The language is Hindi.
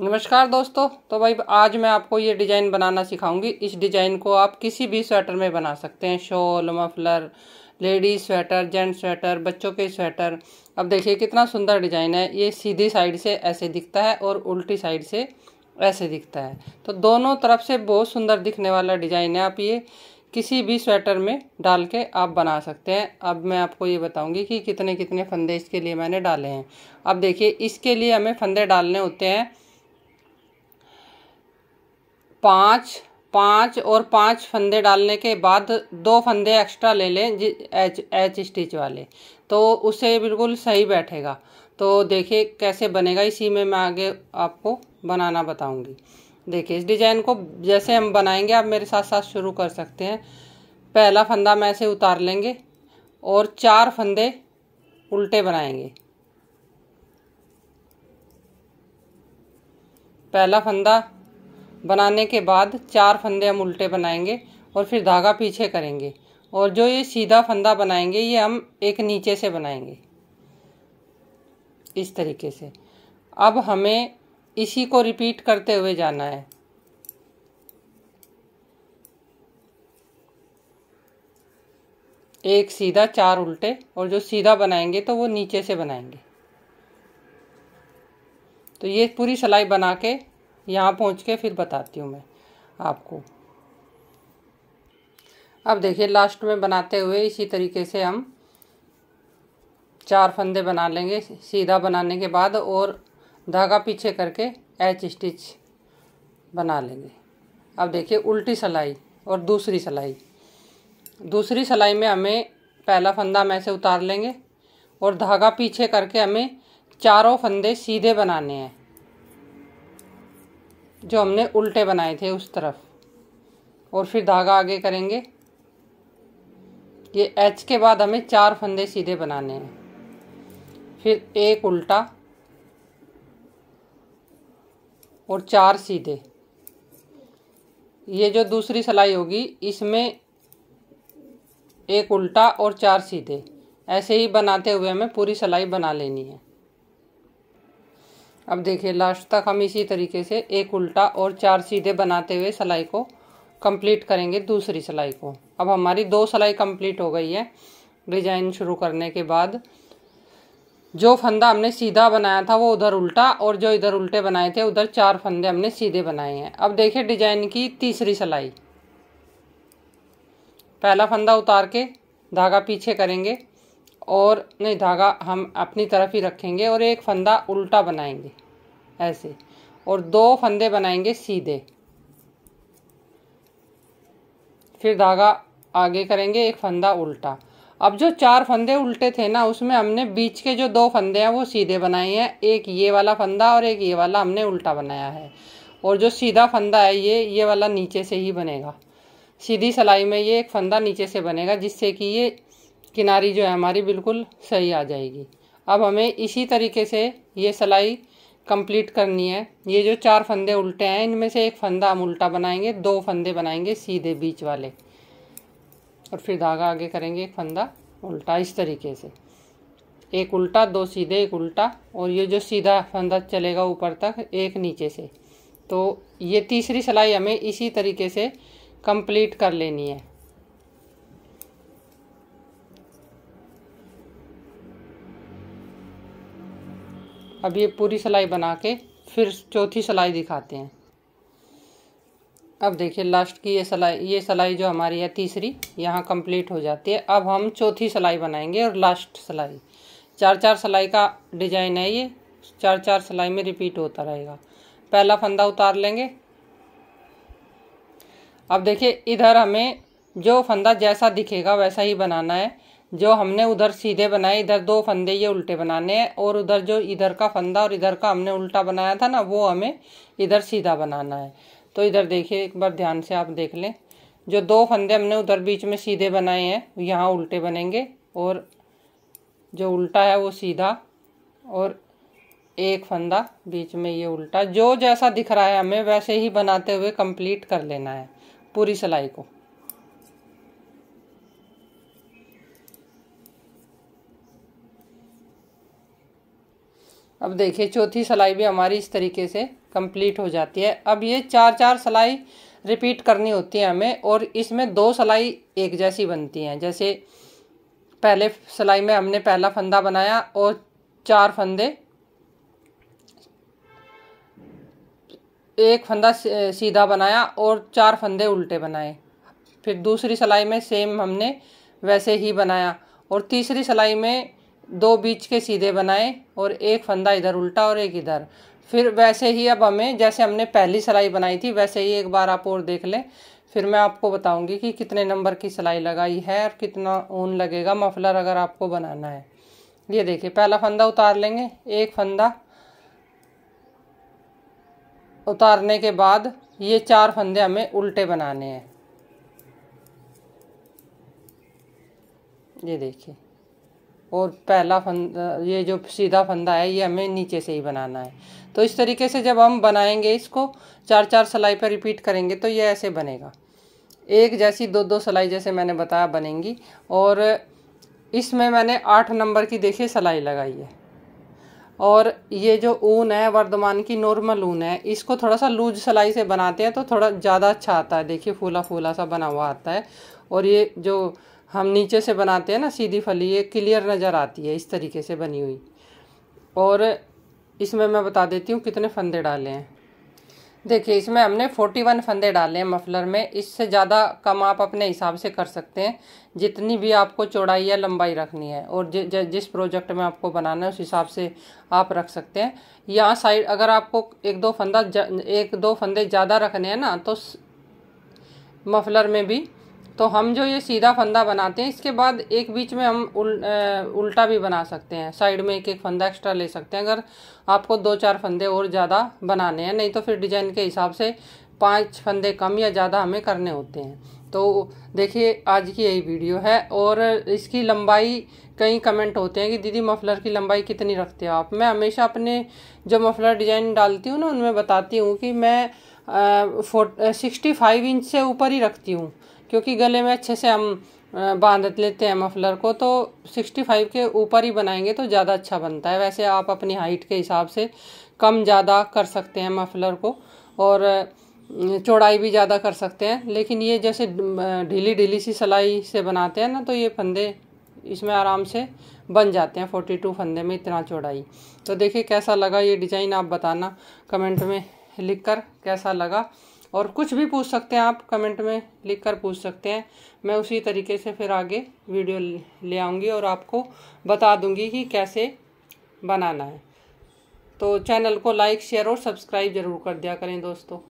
नमस्कार दोस्तों तो भाई आज मैं आपको ये डिज़ाइन बनाना सिखाऊंगी इस डिज़ाइन को आप किसी भी स्वेटर में बना सकते हैं shawl muffler ladies sweater gent sweater बच्चों के स्वेटर अब देखिए कितना सुंदर डिज़ाइन है ये सीधी साइड से ऐसे दिखता है और उल्टी साइड से ऐसे दिखता है तो दोनों तरफ से बहुत सुंदर दिखने वाला डिज़ाइन है आप ये किसी भी स्वेटर में डाल के आप बना सकते हैं अब मैं आपको ये बताऊंगी कि कितने कितने फंदे इसके लिए मैंने डाले हैं अब देखिए इसके लिए हमें फंदे डालने होते हैं पाँच पाँच और पाँच फंदे डालने के बाद दो फंदे एक्स्ट्रा ले लें एच एच स्टिच वाले तो उससे बिल्कुल सही बैठेगा तो देखिए कैसे बनेगा इसी में मैं आगे आपको बनाना बताऊंगी देखिए इस डिजाइन को जैसे हम बनाएंगे आप मेरे साथ साथ शुरू कर सकते हैं पहला फंदा मैं ऐसे उतार लेंगे और चार फंदे उल्टे बनाएंगे पहला फंदा बनाने के बाद चार फंदे हम उल्टे बनाएंगे और फिर धागा पीछे करेंगे और जो ये सीधा फंदा बनाएंगे ये हम एक नीचे से बनाएंगे इस तरीके से अब हमें इसी को रिपीट करते हुए जाना है एक सीधा चार उल्टे और जो सीधा बनाएंगे तो वो नीचे से बनाएंगे तो ये पूरी सलाई बना के यहाँ पहुँच के फिर बताती हूँ मैं आपको अब देखिए लास्ट में बनाते हुए इसी तरीके से हम चार फंदे बना लेंगे सीधा बनाने के बाद और धागा पीछे करके एच स्टिच बना लेंगे अब देखिए उल्टी सलाई और दूसरी सलाई दूसरी सलाई में हमें पहला फंदा हम ऐसे उतार लेंगे और धागा पीछे करके हमें चारों फंदे सीधे बनाने हैं जो हमने उल्टे बनाए थे उस तरफ और फिर धागा आगे करेंगे ये एच के बाद हमें चार फंदे सीधे बनाने हैं फिर एक उल्टा और चार सीधे ये जो दूसरी सिलाई होगी इसमें एक उल्टा और चार सीधे ऐसे ही बनाते हुए हमें पूरी सिलाई बना लेनी है अब देखिए लास्ट तक हम इसी तरीके से एक उल्टा और चार सीधे बनाते हुए सिलाई को कंप्लीट करेंगे दूसरी सिलाई को अब हमारी दो सिलाई कंप्लीट हो गई है डिजाइन शुरू करने के बाद जो फंदा हमने सीधा बनाया था वो उधर उल्टा और जो इधर उल्टे बनाए थे उधर चार फंदे हमने सीधे बनाए हैं अब देखिए डिजाइन की तीसरी सिलाई पहला फंदा उतार के धागा पीछे करेंगे और नहीं धागा हम अपनी तरफ ही रखेंगे और एक फंदा उल्टा बनाएंगे ऐसे और दो फंदे बनाएंगे सीधे फिर धागा आगे करेंगे एक फंदा उल्टा अब जो चार फंदे उल्टे थे ना उसमें हमने बीच के जो दो फंदे हैं वो सीधे बनाए हैं एक ये वाला फंदा और एक ये वाला हमने उल्टा बनाया है और जो सीधा फंदा है ये ये वाला नीचे से ही बनेगा सीधी सिलाई में ये एक फंदा नीचे से बनेगा जिससे कि ये किनारी जो है हमारी बिल्कुल सही आ जाएगी अब हमें इसी तरीके से ये सिलाई कंप्लीट करनी है ये जो चार फंदे उल्टे हैं इनमें से एक फंदा हम उल्टा बनाएंगे दो फंदे बनाएंगे सीधे बीच वाले और फिर धागा आगे करेंगे एक फंदा उल्टा इस तरीके से एक उल्टा दो सीधे एक उल्टा और ये जो सीधा फंदा चलेगा ऊपर तक एक नीचे से तो ये तीसरी सिलाई हमें इसी तरीके से कंप्लीट कर लेनी है अब ये पूरी सिलाई बना के फिर चौथी सिलाई दिखाते हैं अब देखिए लास्ट की ये सिलाई ये सिलाई जो हमारी है तीसरी यहाँ कंप्लीट हो जाती है अब हम चौथी सिलाई बनाएंगे और लास्ट सिलाई चार चार सिलाई का डिजाइन है ये चार चार सिलाई में रिपीट होता रहेगा पहला फंदा उतार लेंगे अब देखिए इधर हमें जो फंदा जैसा दिखेगा वैसा ही बनाना है जो हमने उधर सीधे बनाए इधर दो फंदे ये उल्टे बनाने हैं और उधर जो इधर का फंदा और इधर का हमने उल्टा बनाया था ना वो हमें इधर सीधा बनाना है तो इधर देखिए एक बार ध्यान से आप देख लें जो दो फंदे हमने उधर बीच में सीधे बनाए हैं यहाँ उल्टे बनेंगे और जो उल्टा है वो सीधा और एक फंदा बीच में ये उल्टा जो जैसा दिख रहा है हमें वैसे ही बनाते हुए कंप्लीट कर लेना है पूरी सिलाई को अब देखिए चौथी सिलाई भी हमारी इस तरीके से कंप्लीट हो जाती है अब ये चार चार सिलाई रिपीट करनी होती है हमें और इसमें दो सिलाई एक जैसी बनती हैं जैसे पहले सिलाई में हमने पहला फंदा बनाया और चार फंदे एक फंदा सीधा बनाया और चार फंदे उल्टे बनाए फिर दूसरी सिलाई में सेम हमने वैसे ही बनाया और तीसरी सिलाई में दो बीच के सीधे बनाए और एक फंदा इधर उल्टा और एक इधर फिर वैसे ही अब हमें जैसे हमने पहली सिलाई बनाई थी वैसे ही एक बार आप और देख लें फिर मैं आपको बताऊंगी कि कितने नंबर की सिलाई लगाई है और कितना ऊन लगेगा मफलर अगर आपको बनाना है ये देखिए पहला फंदा उतार लेंगे एक फंदा उतारने के बाद ये चार फंदे हमें उल्टे बनाने हैं ये देखिए और पहला फंदा ये जो सीधा फंदा है ये हमें नीचे से ही बनाना है तो इस तरीके से जब हम बनाएंगे इसको चार चार सिलाई पर रिपीट करेंगे तो ये ऐसे बनेगा एक जैसी दो दो सिलाई जैसे मैंने बताया बनेंगी और इसमें मैंने आठ नंबर की देखिए सिलाई लगाई है और ये जो ऊन है वर्धमान की नॉर्मल ऊन है इसको थोड़ा सा लूज सिलाई से बनाते हैं तो थोड़ा ज़्यादा अच्छा आता है देखिए फूला फूला सा बना हुआ आता है और ये जो हम नीचे से बनाते हैं ना सीधी फली ये क्लियर नज़र आती है इस तरीके से बनी हुई और इसमें मैं बता देती हूँ कितने फंदे डाले हैं देखिए इसमें हमने 41 फंदे डाले हैं मफलर में इससे ज़्यादा कम आप अपने हिसाब से कर सकते हैं जितनी भी आपको चौड़ाई या लंबाई रखनी है और जिस प्रोजेक्ट में आपको बनाना है उस हिसाब से आप रख सकते हैं यहाँ साइड अगर आपको एक दो फंदा एक दो फंदे ज़्यादा रखने हैं ना तो मफलर में भी तो हम जो ये सीधा फंदा बनाते हैं इसके बाद एक बीच में हम उल, आ, उल्टा भी बना सकते हैं साइड में एक एक फंदा एक्स्ट्रा ले सकते हैं अगर आपको दो चार फंदे और ज़्यादा बनाने हैं नहीं तो फिर डिजाइन के हिसाब से पांच फंदे कम या ज़्यादा हमें करने होते हैं तो देखिए आज की यही वीडियो है और इसकी लंबाई कई कमेंट होते हैं कि दीदी मफलर की लंबाई कितनी रखते हो आप मैं हमेशा अपने जो मफलर डिज़ाइन डालती हूँ ना उनमें बताती हूँ कि मैं सिक्सटी फाइव इंच से ऊपर ही रखती हूँ क्योंकि गले में अच्छे से हम बांध लेते हैं मफलर को तो 65 के ऊपर ही बनाएंगे तो ज़्यादा अच्छा बनता है वैसे आप अपनी हाइट के हिसाब से कम ज़्यादा कर सकते हैं मफलर को और चौड़ाई भी ज़्यादा कर सकते हैं लेकिन ये जैसे ढीली ढीली सी सिलाई से बनाते हैं ना तो ये फंदे इसमें आराम से बन जाते हैं फोर्टी टू फंदे में इतना चौड़ाई तो देखिए कैसा लगा ये डिज़ाइन आप बताना कमेंट में लिख कर कैसा लगा और कुछ भी पूछ सकते हैं आप कमेंट में लिख कर पूछ सकते हैं मैं उसी तरीके से फिर आगे वीडियो ले आऊँगी और आपको बता दूँगी कि कैसे बनाना है तो चैनल को लाइक शेयर और सब्सक्राइब ज़रूर कर दिया करें दोस्तों